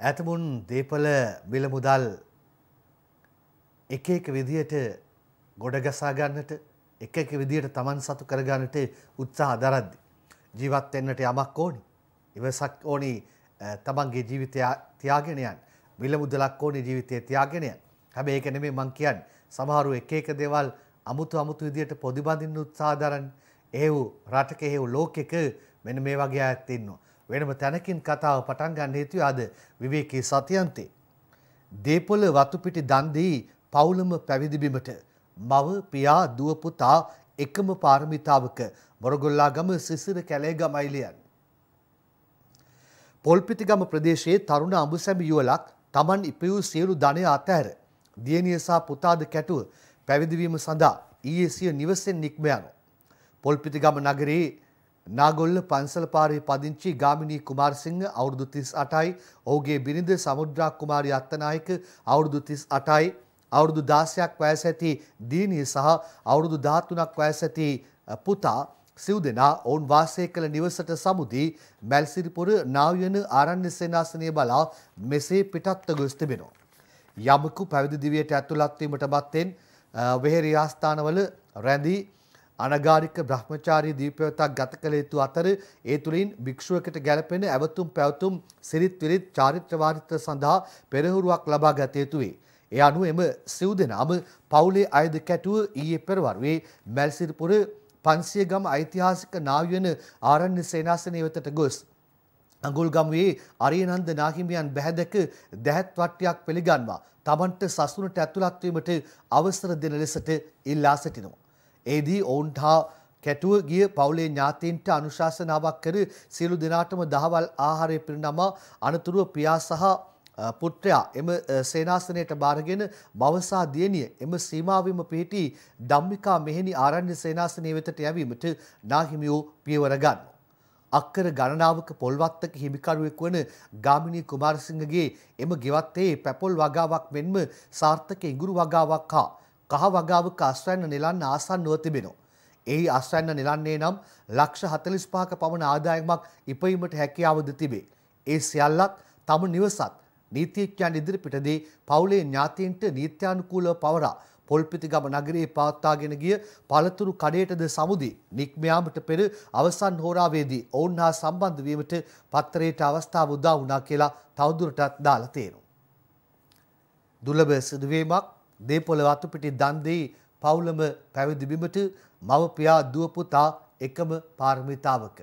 ඇතමුන් දේපල මිලමුදල් එක එක විදියට ගොඩගසා ගන්නට එක එක විදියට Taman සතු කරගන්නට උත්සාහ දරද්දි ජීවත් වෙන්නට යමක් ඕනි. ඉවසක් ඕනි Tamanගේ ජීවිතය තියාගෙන යන්න. මිලමුදලක් ඕනි ජීවිතේ තියාගෙන යන්න. හැබැයි ඒක නෙමෙයි මං කියන්නේ. සමහරු එක එක දේවල් අමුතු අමුතු විදියට පොදිබඳින්න උත්සාහ දරන්නේ. ඒව රටක ඒව ලෝකෙක මෙන්න මේ වගේ අයත් ඉන්නවා. වෙනම තැනකින් කතාව පටන් ගන්න හේතුව අද විවේකී සතියන්තේ. දේපොළ වතුපිටි දන්දී පවුලම පැවිදිබිමට මව පියා දුව පුතා එකම පාරමිතාවක මොරගොල්ලාගම සිසිර කැලේ ගමයිලියන්. පොල්පිතිගම ප්‍රදේශයේ තරුණ අඹුසැමි යුවලක් Taman ඉපයූ සියලු ධනය අතහැර දියණිය සහ පුතාද කැටුව පැවිදිවීම සඳහා ඊයේ සිය නිවසෙන් නික්ම යනවා. පොල්පිතිගම නගරයේ නාගොල්ල පන්සල පාරේ පදිංචි ගාමිණී කුමාරසිංහ අවුරුදු 38යි. ඔහුගේ බිරිඳ සමුද්‍රා කුමාරි අත්තනායක අවුරුදු 38යි. අවුරුදු 16ක් වයස ඇති දීනිය සහ අවුරුදු 13ක් වයස ඇති පුතා සිව් දෙනා ඔවුන් වාසය කළ නිවසට සමුදී මැල්සිරිපුර නාවියන ආරණ්‍ය සේනාසනය බලා මෙසේ පිටත්ව ගොස් තිබෙනවා. යමකු පැවිදි දිවියට ඇතුළත් වීමට බත්තෙන් වෙහෙර ආස්ථානවල රැඳී අනගාරික බ්‍රහ්මචාරී දීපවතක් ගත කළ යුතු අතර ඒ තුළින් භික්ෂුවකට ගැලපෙන ඇවතුම් පැවතුම් සිරිත් විරිත් චාරිත්‍ර වාරිත්‍ර සඳහා පෙරහුරුවක් ලබා ගත යුතුයි. ඒ අනුව එම සිව් දෙනාම පවුලේ අයද කැටුව ඊයේ පෙරවරුවේ මැල්සිරිපුර පන්සියගම ඓතිහාසික නාවියන ආරණ්‍ය සේනාසනය වෙතට ගොස් අඟුල්ගමුවේ අරියනන්ද නාහිමියන් බැහැදක දැහැත් වට්ටියක් පිළිගන්වා තමන්ට සසුනට ඇතුළත්වීමට අවසර දෙන ලෙසට ඉල්ලා සිටිනවා. ඒදී ඔවුන්ට හා කැටුව ගිය පවුලේ ඥාතීන්ට අනුශාසනාවක් කර සියලු දෙනාටම දහවල් ආහාරය පිරිනමා අනතුරුව පියා සහ පුත්‍රයා එම සේනාසනයට බාරගෙන බවසා දියණිය එම සීමාවෙම පිහිටි ධම්මිකා මෙහෙණි ආරණ්‍ය සේනාසනය වෙතට යැවීමට නාහිමියෝ පියවර ගන්නවා. අක්කර ගණනාවක පොල්වත්තක හිමිකරුවෙක් වන ගාමිණී කුමාරසිංහගේ එම ගෙවත්තේ පැපොල් වගාවක් මෙන්ම සාර්ථක ඉඟුරු වගාවක් හා කහ වගාවක අස්වැන්න නිලන්න ආසන්නුව තිබෙනවා. එහි අස්වැන්න නිලන්නේ නම් ලක්ෂ හතලිස් පහක පමණ ආදායමක් ඉපීමට හැකියාවද තිබේ. ඒ සියල්ලත් තම නිවසත් නීතිඥයන් ඉදිරිපිටදී පවුලේ ඥාතීන්ට නීත්‍යානුකූලව පවරා පොල්පිතිගම නගරයේ පවත්වාගෙන ගිය පළතුරු කඩේටද සමුදී නික්මයාමට පෙර අවසන් හෝරාවේදී ඔවුන් හා සම්බන්ධ වීමට පත්තරයට අවස්ථාව උදා වුණා කියලා තවදුරටත් දාලා තියෙනවා. දුර්ලභ සිදුවීමක් දේපොළ වතුපිටි දන්දී පවුලම පැවිදි බිමට මව පියා දුව පුතා එකම පාරමිතාවක